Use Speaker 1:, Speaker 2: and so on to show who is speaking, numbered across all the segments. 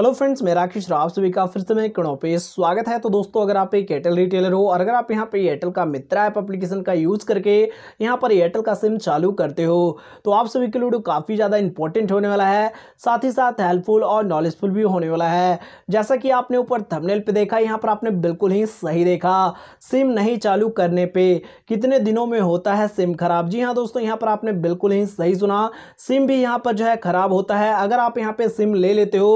Speaker 1: hello friends मैं राकेश राव सभी का फिर से मैं कणों पे स्वागत है तो दोस्तों अगर आप एक एयरटेल रिटेलर हो और अगर आप यहाँ पे एयरटेल का मित्र ऐप एप्लीकेशन का यूज़ करके यहाँ पर एयरटेल का सिम चालू करते हो तो आप सभी के लिए वीडियो काफ़ी ज़्यादा इंपॉर्टेंट होने वाला है साथ ही साथ हेल्पफुल और नॉलेजफुल भी होने वाला है जैसा कि आपने ऊपर थमनेल पर देखा यहाँ पर आपने बिल्कुल ही सही देखा सिम नहीं चालू करने पर कितने दिनों में होता है सिम खराब जी हाँ दोस्तों यहाँ पर आपने बिल्कुल ही सही सुना सिम भी यहाँ पर जो है ख़राब होता है अगर आप यहाँ पर सिम ले लेते हो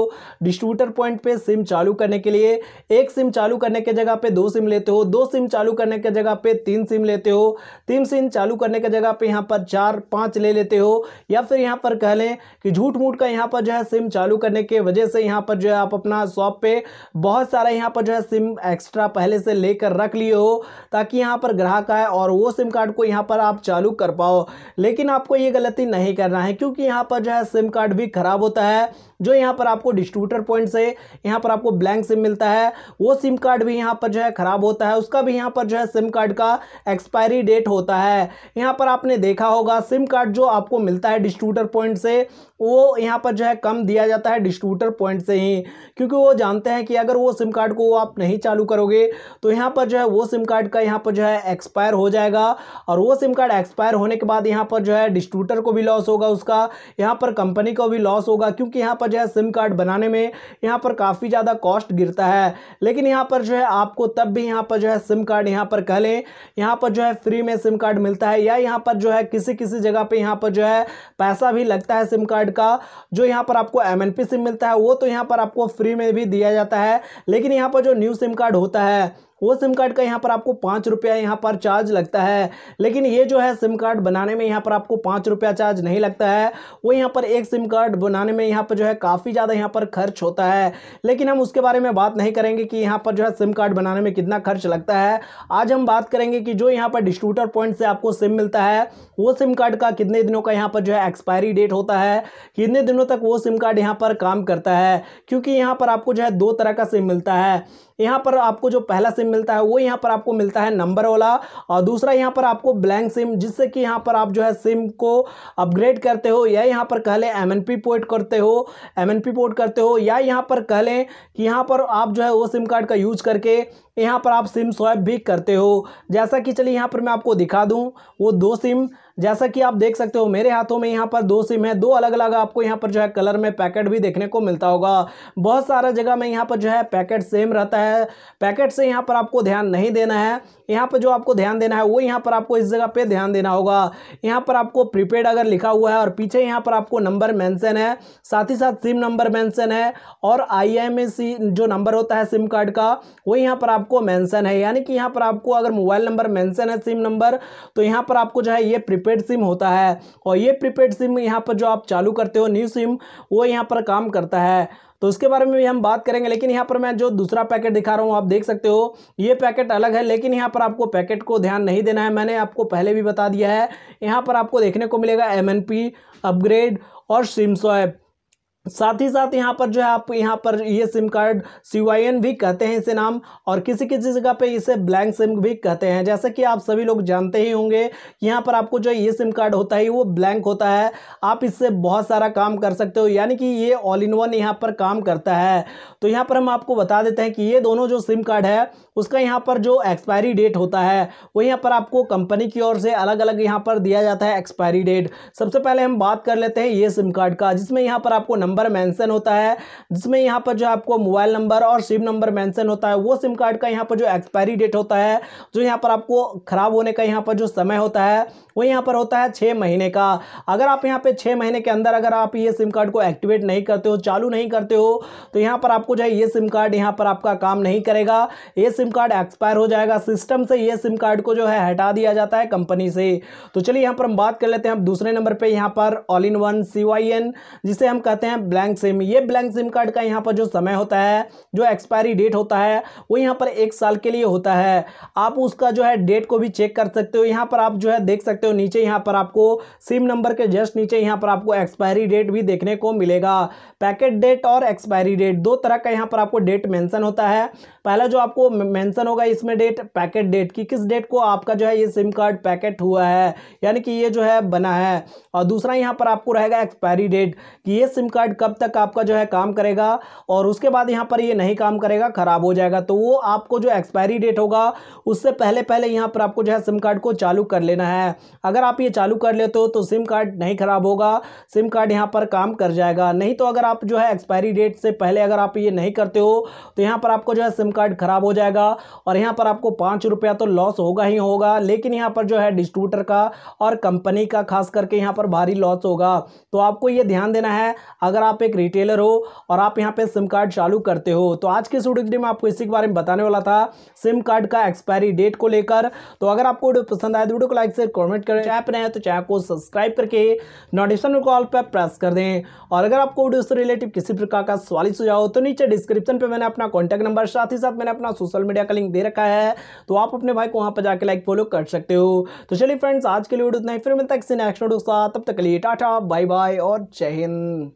Speaker 1: डिस्ट्रीब्यूटर पॉइंट पे सिम चालू करने के लिए एक सिम चालू करने के जगह पे दो सिम लेते हो दो सिम चालू करने के जगह पे तीन सिम लेते हो तीन सिम चालू करने के जगह पे यहाँ पर चार पाँच ले लेते हो या फिर यहाँ पर कह लें कि झूठ मूठ का यहाँ पर जो है सिम चालू करने के वजह से यहाँ पर जो है आप अपना शॉप पे बहुत सारा यहाँ पर जो है सिम एक्स्ट्रा पहले से लेकर रख लिए हो ताकि यहाँ पर ग्राहक आए और वो सिम कार्ड को यहाँ पर आप चालू कर पाओ लेकिन आपको ये गलती नहीं करना है क्योंकि यहाँ पर जो है सिम कार्ड भी ख़राब होता है जो यहाँ पर आपको डिस्ट्रीब्यूटर पॉइंट से यहाँ पर आपको ब्लैंक सिम मिलता है वो सिम कार्ड भी यहाँ पर जो है ख़राब होता है उसका भी यहाँ पर जो है सिम कार्ड का एक्सपायरी डेट होता है यहाँ पर आपने देखा होगा सिम कार्ड जो आपको मिलता है डिस्ट्रीब्यूटर पॉइंट से वो यहाँ पर जो है कम दिया जाता है डिस्ट्रीब्यूटर पॉइंट से ही क्योंकि वो जानते हैं कि अगर वो सिम कार्ड को आप नहीं चालू करोगे तो यहाँ पर जो है वो सिम कार्ड का यहाँ पर जो है एक्सपायर हो जाएगा और वो सिम कार्ड एक्सपायर होने के बाद यहाँ पर जो है डिस्ट्रीब्यूटर को भी लॉस होगा उसका यहाँ पर कंपनी को भी लॉस होगा क्योंकि यहाँ पर पर जो है सिम कार्ड बनाने में यहाँ पर काफ़ी ज़्यादा कॉस्ट गिरता है लेकिन यहाँ पर जो है आपको तब भी यहाँ पर जो है सिम कार्ड यहाँ पर कह लें यहाँ पर जो है फ्री में सिम कार्ड मिलता है या यहाँ पर जो है किसी किसी जगह पर यहाँ पर जो है पैसा भी लगता है सिम कार्ड का जो यहाँ पर आपको एम सिम मिलता है वो तो यहाँ पर आपको फ्री में भी दिया जाता है लेकिन यहाँ पर जो न्यू सिम कार्ड होता है वो सिम कार्ड का यहाँ पर आपको पाँच रुपया यहाँ पर चार्ज लगता है लेकिन ये जो है सिम कार्ड बनाने में यहाँ पर आपको पाँच रुपया चार्ज नहीं लगता है वो यहाँ पर एक सिम कार्ड बनाने में यहाँ पर जो है काफ़ी ज़्यादा यहाँ पर खर्च होता है लेकिन हम उसके बारे में बात नहीं करेंगे कि यहाँ पर जो है सिम कार्ड बनाने में कितना खर्च लगता है आज हम बात करेंगे कि जो यहाँ पर डिस्ट्रीब्यूटर पॉइंट से आपको सिम मिलता है वो सिम कार्ड का कितने दिनों का यहाँ पर जो है एक्सपायरी डेट होता है कितने दिनों तक वो सिम कार्ड यहाँ पर काम करता है क्योंकि यहाँ पर आपको जो है दो तरह का सिम मिलता है यहाँ पर आपको जो पहला सिम मिलता है वो यहाँ पर आपको मिलता है नंबर वाला और दूसरा यहाँ पर आपको ब्लैंक सिम जिससे कि यहाँ पर आप जो है सिम को अपग्रेड करते हो या यहाँ पर कह लें एम एन पी पोर्ट करते हो एम एन पी पोर्ट करते हो या यहाँ पर कह लें कि यहाँ पर आप जो है वो सिम कार्ड का यूज करके यहाँ पर आप सिम स्वाइप भी करते हो जैसा कि चलिए यहाँ पर मैं आपको दिखा दूँ वो दो सिम जैसा कि आप देख सकते हो मेरे हाथों में यहाँ पर दो सिम है दो अलग अलग आपको यहाँ पर जो है कलर में पैकेट भी देखने को मिलता होगा बहुत सारा जगह में यहाँ पर जो है पैकेट सेम रहता है पैकेट से यहाँ पर आपको ध्यान नहीं देना है यहाँ पर जो आपको ध्यान देना है वो यहाँ पर आपको इस जगह पर ध्यान देना होगा यहाँ पर आपको प्रीपेड अगर लिखा हुआ है और पीछे यहाँ पर आपको नंबर मैंसन है साथ ही साथ सिम नंबर मैंसन है और आईएमईसी जो नंबर होता है सिम कार्ड का वो यहाँ पर आपको मैंसन है यानी कि यहाँ पर आपको अगर मोबाइल नंबर मैंसन है सिम नंबर तो यहाँ पर आपको जो है ये प्रीपेड प्रीपेड सिम होता है और ये प्रीपेड सिम यहाँ पर जो आप चालू करते हो न्यू सिम वो यहाँ पर काम करता है तो उसके बारे में भी हम बात करेंगे लेकिन यहाँ पर मैं जो दूसरा पैकेट दिखा रहा हूँ आप देख सकते हो ये पैकेट अलग है लेकिन यहाँ पर आपको पैकेट को ध्यान नहीं देना है मैंने आपको पहले भी बता दिया है यहाँ पर आपको देखने को मिलेगा एम अपग्रेड और सिम स्वैप साथ ही साथ यहाँ पर जो है आप यहाँ पर ये सिम कार्ड सी भी कहते हैं इसे नाम और किसी किसी जगह पे इसे ब्लैंक सिम भी कहते हैं जैसे कि आप सभी लोग जानते ही होंगे कि यहाँ पर आपको जो ये सिम कार्ड होता है वो ब्लैंक होता है आप इससे बहुत सारा काम कर सकते हो यानी कि ये ऑल इन वन यहाँ पर काम करता है तो यहाँ पर हम आपको बता देते हैं कि ये दोनों जो सिम कार्ड है उसका यहाँ पर जो एक्सपायरी डेट होता है वो यहाँ पर आपको कंपनी की ओर से अलग अलग यहाँ पर दिया जाता है एक्सपायरी डेट सबसे पहले हम बात कर लेते हैं ये सिम कार्ड का जिसमें यहाँ पर आपको नंबर नंबर मेंशन होता है जिसमें यहाँ पर जो आपको मोबाइल नंबर और सिम नंबर मेंशन होता है वो सिम कार्ड का यहाँ पर जो एक्सपायरी डेट होता है जो यहाँ पर आपको ख़राब होने का यहाँ पर जो समय होता है वो यहाँ पर होता है छः महीने का अगर आप यहाँ पर छः महीने के अंदर अगर आप ये सिम कार्ड को एक्टिवेट नहीं करते हो चालू नहीं करते हो तो यहाँ पर आपको जो है ये सिम कार्ड यहाँ पर आपका काम नहीं करेगा ये सिम कार्ड एक्सपायर हो जाएगा सिस्टम से ये सिम कार्ड को जो है हटा दिया जाता है कंपनी से तो चलिए यहाँ पर हम बात कर लेते हैं अब दूसरे नंबर पे यहाँ पर ऑल इन वन सी जिसे हम कहते हैं ब्लैंक सिम ये ब्लैंक सिम कार्ड का यहाँ पर जो समय होता है जो एक्सपायरी डेट होता है वो यहाँ पर एक साल के लिए होता है आप उसका जो है डेट को भी चेक कर सकते हो यहाँ पर आप जो है देख सकते हो नीचे यहाँ पर आपको सिम नंबर के जस्ट नीचे यहाँ पर आपको एक्सपायरी डेट भी देखने को मिलेगा पैकेट डेट और एक्सपायरी डेट दो तरह का यहाँ पर आपको डेट मैंसन होता है पहला जो आपको मैंसन होगा इसमें डेट पैकेट डेट की किस डेट को आपका जो है ये सिम कार्ड पैकेट हुआ है यानी कि ये जो है बना है और दूसरा यहाँ पर आपको रहेगा एक्सपायरी डेट कि ये सिम कार्ड मेथड कब तक आपका जो है काम करेगा और उसके बाद यहाँ पर ये नहीं काम करेगा ख़राब हो जाएगा तो वो आपको जो एक्सपायरी डेट होगा उससे पहले पहले यहाँ पर आपको जो है सिम कार्ड को चालू कर लेना है अगर आप ये चालू कर लेते हो तो सिम कार्ड नहीं ख़राब होगा सिम कार्ड यहाँ पर काम कर जाएगा नहीं तो अगर आप जो है एक्सपायरी डेट से पहले अगर आप ये नहीं करते हो तो यहाँ पर आपको जो है सिम कार्ड ख़राब हो जाएगा और यहाँ पर आपको पाँच रुपया तो लॉस होगा ही होगा लेकिन यहाँ पर जो है डिस्ट्रीब्यूटर का और कंपनी का खास करके यहाँ पर भारी लॉस होगा तो आपको ये ध्यान देना है अगर अगर आप एक रिटेलर हो और आप यहाँ पे सिम कार्ड चालू करते हो तो आज के स्टूडियो वीडियो में आपको इसी के बारे में बताने वाला था सिम कार्ड का एक्सपायरी डेट को लेकर तो अगर आपको वीडियो पसंद आए तो वीडियो को लाइक से कॉमेंट करें चैप रहे तो चैनल को सब्सक्राइब करके नोटिफिकेशन कॉल पर प्रेस कर दें और अगर आपको वीडियो से रिलेटिव किसी प्रकार का सवाल सुझाव हो तो नीचे डिस्क्रिप्शन पर मैंने अपना कॉन्टैक्ट नंबर साथ ही साथ मैंने अपना सोशल मीडिया का लिंक दे रखा है तो आप अपने भाई को वहाँ पर जाकर लाइक फॉलो कर सकते हो तो चलिए फ्रेंड्स आज के लिए वीडियो इतना ही फिर मिलता है किसी नेक्स्ट वीडियो के साथ तब तक के लिए टाटा बाय बाय और जय हिंद